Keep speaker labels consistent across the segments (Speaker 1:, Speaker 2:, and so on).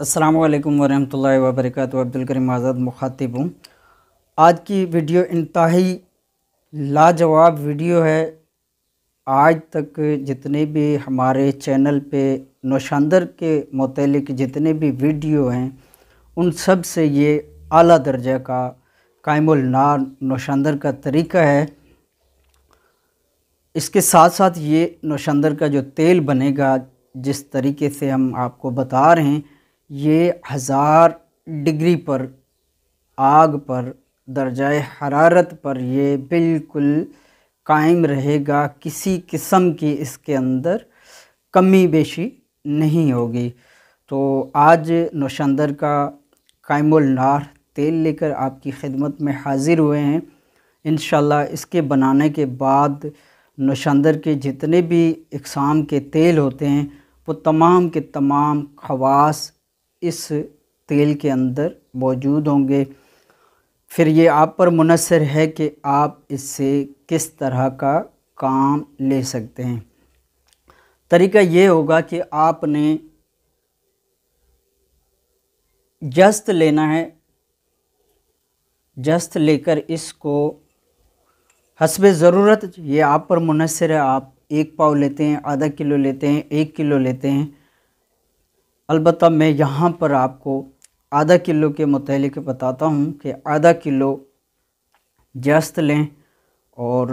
Speaker 1: अस्सलाम वालेकुम वरहमतुल्लाहि व बरकातहू अब्दुल करीम आज़ाद मुखातिब हूँ आज की वीडियो इंतहाई लाजवाब वीडियो है आज तक जितने भी हमारे चैनल पे नौशांदर के मतलब जितने भी वीडियो हैं उन सब से ये आला दर्जा का नार नौशांदर का तरीका है इसके साथ साथ ये नौशांदर का जो तेल बनेगा जिस तरीके से हम आपको बता रहे हैं ये हज़ार डिग्री पर आग पर दर्जा हरारत पर ये बिल्कुल कायम रहेगा किसी किस्म की इसके अंदर कमी बेशी नहीं होगी तो आज नौशंदर का कायमुल नार तेल लेकर आपकी खिदमत में हाज़िर हुए हैं इन इसके बनाने के बाद नौशंदर के जितने भी इकसाम के तेल होते हैं वो तमाम के तमाम खवास इस तेल के अंदर मौजूद होंगे फिर ये आप पर मुनसर है कि आप इससे किस तरह का काम ले सकते हैं तरीका ये होगा कि आपने जस्त लेना है जस्त लेकर इसको हसब ज़रूरत ये आप पर मुनसर है आप एक पाव लेते हैं आधा किलो लेते हैं एक किलो लेते हैं अलबत् मैं यहाँ पर आपको आधा किलो के मतलब बताता हूँ कि आधा किलो जस्त लें और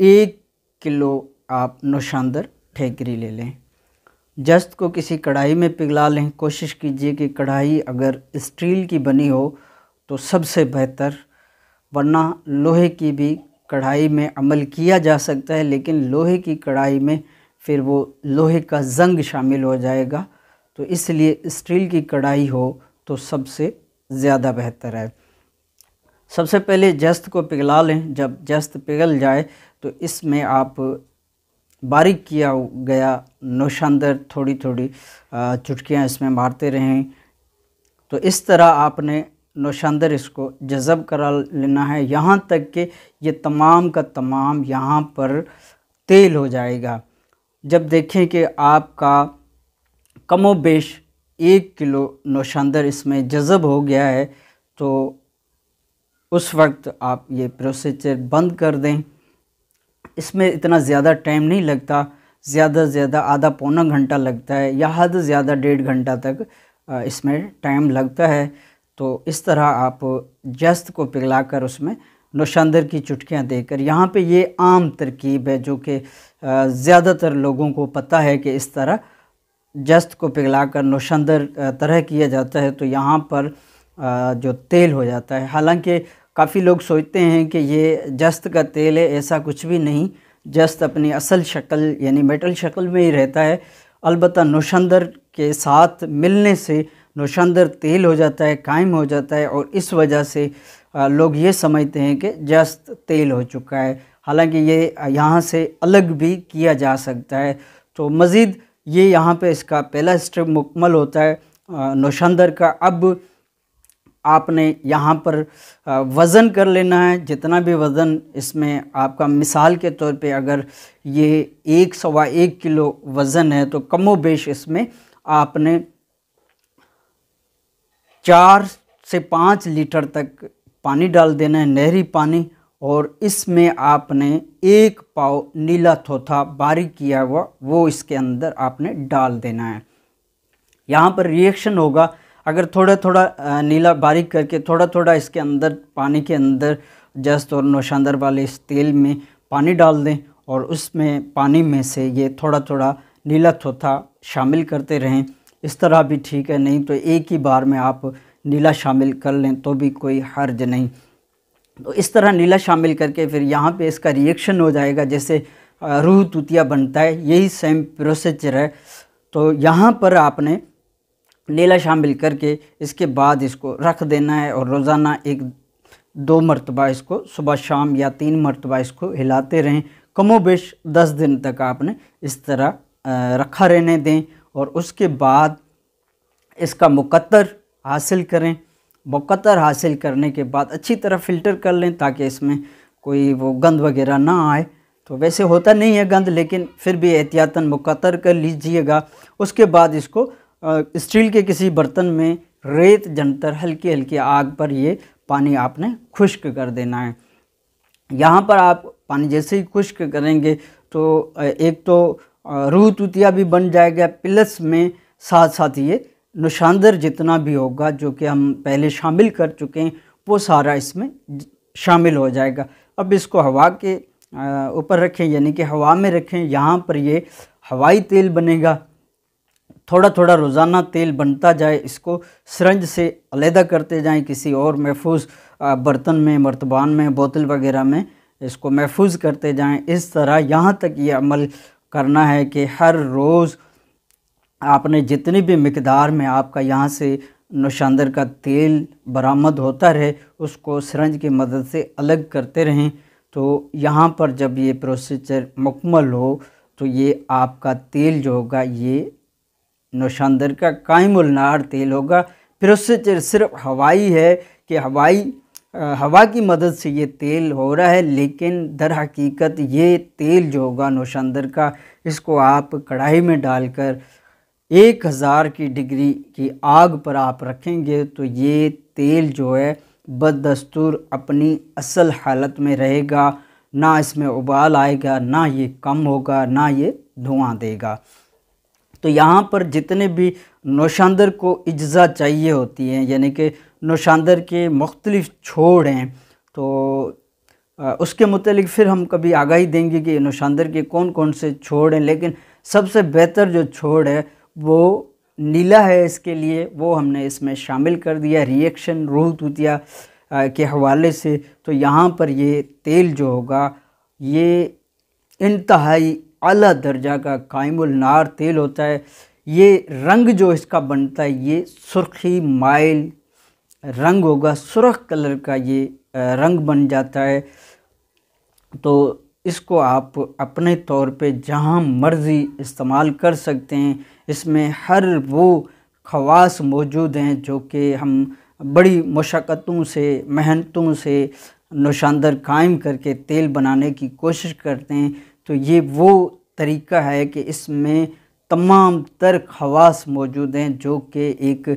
Speaker 1: एक किलो आप नौशानदर ठेकरी ले लें जस्त को किसी कढ़ाई में पिघला लें कोशिश कीजिए कि कढ़ाई अगर स्टील की बनी हो तो सबसे बेहतर वरना लोहे की भी कढ़ाई में अमल किया जा सकता है लेकिन लोहे की कढ़ाई में फिर वो लोहे का जंग शामिल हो जाएगा तो इसलिए स्टील की कढ़ाई हो तो सबसे ज़्यादा बेहतर है सबसे पहले जस्त को पिघला लें जब जस्त पिघल जाए तो इसमें आप बारीक किया गया नौशानदर थोड़ी थोड़ी चुटकियाँ इसमें मारते रहें तो इस तरह आपने नौशानदर इसको जज़ब करा लेना है यहाँ तक कि ये तमाम का तमाम यहाँ पर तेल हो जाएगा जब देखें कि आपका कमो बेश एक किलो नौशांदर इसमें जज़ब हो गया है तो उस वक्त आप ये प्रोसीजर बंद कर दें इसमें इतना ज़्यादा टाइम नहीं लगता ज़्यादा से ज़्यादा आधा पौना घंटा लगता है या हद ज़्यादा डेढ़ घंटा तक इसमें टाइम लगता है तो इस तरह आप जस्त को पिघलाकर उसमें नौशांदर की चुटकियाँ देकर यहाँ पे ये आम तरकीब है जो कि ज़्यादातर लोगों को पता है कि इस तरह जस्त को पिघलाकर नौशंदर तरह किया जाता है तो यहाँ पर जो तेल हो जाता है हालांकि काफ़ी लोग सोचते हैं कि ये जस्त का तेल है ऐसा कुछ भी नहीं जस्त अपनी असल शक्ल यानी मेटल शक्ल में ही रहता है अलबत् नौशंदर के साथ मिलने से नौशंदर तेल हो जाता है कायम हो जाता है और इस वजह से लोग ये समझते हैं कि जस्त तेल हो चुका है हालांकि ये यहाँ से अलग भी किया जा सकता है तो मज़ीद ये यहाँ पे इसका पहला स्टेप मुकम्मल होता है नौशंदर का अब आपने यहाँ पर वज़न कर लेना है जितना भी वज़न इसमें आपका मिसाल के तौर पे अगर ये एक सवा एक किलो वज़न है तो कमो बेश इसमें आपने चार से पाँच लीटर तक पानी डाल देना है नहरी पानी और इसमें आपने एक पाव नीला थोथा बारीक किया हुआ वो इसके अंदर आपने डाल देना है यहाँ पर रिएक्शन होगा अगर थोड़ा थोड़ा नीला बारीक करके थोड़ा थोड़ा इसके अंदर पानी के अंदर जस्त और नौशानदार वाले इस तेल में पानी डाल दें और उसमें पानी में से ये थोड़ा थोड़ा नीला थोथा शामिल करते रहें इस तरह भी ठीक है नहीं तो एक ही बार में आप नीला शामिल कर लें तो भी कोई हर्ज नहीं तो इस तरह नीला शामिल करके फिर यहाँ पे इसका रिएक्शन हो जाएगा जैसे रूह तूतिया बनता है यही सेम प्रोसेचर है तो यहाँ पर आपने नीला शामिल करके इसके बाद इसको रख देना है और रोज़ाना एक दो मरतबा इसको सुबह शाम या तीन मरतबा इसको हिलाते रहें कमो बेश दस दिन तक आपने इस तरह रखा रहने दें और उसके बाद इसका मुकद्दर हासिल करें बक़तर हासिल करने के बाद अच्छी तरह फ़िल्टर कर लें ताकि इसमें कोई वो गंद वगैरह ना आए तो वैसे होता नहीं है गंद लेकिन फिर भी एहतियातन मुकतर कर लीजिएगा उसके बाद इसको स्टील के किसी बर्तन में रेत जंतर हल्की हल्की आग पर ये पानी आपने खुश्क कर देना है यहाँ पर आप पानी जैसे ही खुश्क करेंगे तो एक तो रूह तूतिया भी बन जाएगा प्लस में साथ साथ ये नुशांदर जितना भी होगा जो कि हम पहले शामिल कर चुके हैं वो सारा इसमें शामिल हो जाएगा अब इसको हवा के ऊपर रखें यानी कि हवा में रखें यहाँ पर ये हवाई तेल बनेगा थोड़ा थोड़ा रोज़ाना तेल बनता जाए इसको सरंज से अलहदा करते जाएं किसी और महफूज बर्तन में मर्तबान में बोतल वगैरह में इसको महफूज करते जाएं इस तरह यहाँ तक ये यह अमल करना है कि हर रोज़ आपने जितनी भी मकदार में आपका यहाँ से नौशानदर का तेल बरामद होता रहे उसको सरंज की मदद से अलग करते रहें तो यहाँ पर जब ये प्रोसीजर मुकमल हो तो ये आपका तेल जो होगा ये नौशानदर का कायमुलनार तेल होगा प्रोसीजर सिर्फ हवाई है कि हवाई आ, हवा की मदद से ये तेल हो रहा है लेकिन दर हकीकत ये तेल जो होगा नौशानदर का इसको आप कढ़ाई में डालकर एक हज़ार की डिग्री की आग पर आप रखेंगे तो ये तेल जो है बदस्तूर अपनी असल हालत में रहेगा ना इसमें उबाल आएगा ना ये कम होगा ना ये धुआं देगा तो यहाँ पर जितने भी नौशांदर को इज्जा चाहिए होती हैं यानी कि नौशांदर के मुख्तलिफ़ छोड़ हैं तो उसके मतलब फिर हम कभी आगाही देंगे कि नौशांदर के कौन कौन से छोड़ हैं लेकिन सबसे बेहतर जो छोड़ है वो नीला है इसके लिए वो हमने इसमें शामिल कर दिया रिएक्शन रूह तूतिया के हवाले से तो यहाँ पर ये तेल जो होगा ये इंतहाई अला दर्जा का नार तेल होता है ये रंग जो इसका बनता है ये सुर्खी माइल रंग होगा सुरख कलर का ये रंग बन जाता है तो इसको आप अपने तौर पे जहाँ मर्ज़ी इस्तेमाल कर सकते हैं इसमें हर वो खवास मौजूद हैं जो कि हम बड़ी मशक्क़तों से मेहनतों से नौशानदर कायम करके तेल बनाने की कोशिश करते हैं तो ये वो तरीका है कि इसमें तमाम तर खवास मौजूद हैं जो कि एक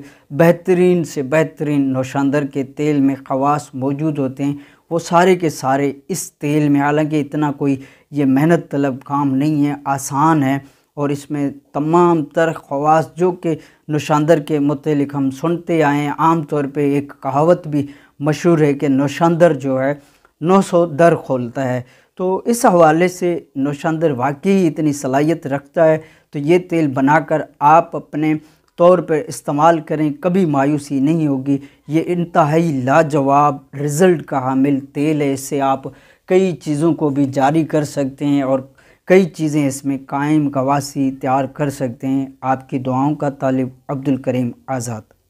Speaker 1: बेहतरीन से बेहतरीन नौशांदर के तेल में खवास मौजूद होते हैं वो सारे के सारे इस तेल में हालांकि इतना कोई ये मेहनत तलब काम नहीं है आसान है और इसमें तमाम तर खवास जो कि नौशांदर के मतलब हम सुनते आए आम तौर पे एक कहावत भी मशहूर है कि नौशांदर जो है नौ सौ दर खोलता है तो इस हवाले से नौशांदर वाकई इतनी सलाहियत रखता है तो ये तेल बनाकर आप अपने तौर पर इस्तेमाल करें कभी मायूसी नहीं होगी ये इंतहाई लाजवाब रिज़ल्ट का हामिल तेल है इससे आप कई चीज़ों को भी जारी कर सकते हैं और कई चीज़ें इसमें कायम गवासी तैयार कर सकते हैं आपकी दुआओं का तालिब अब्दुल करीम आज़ाद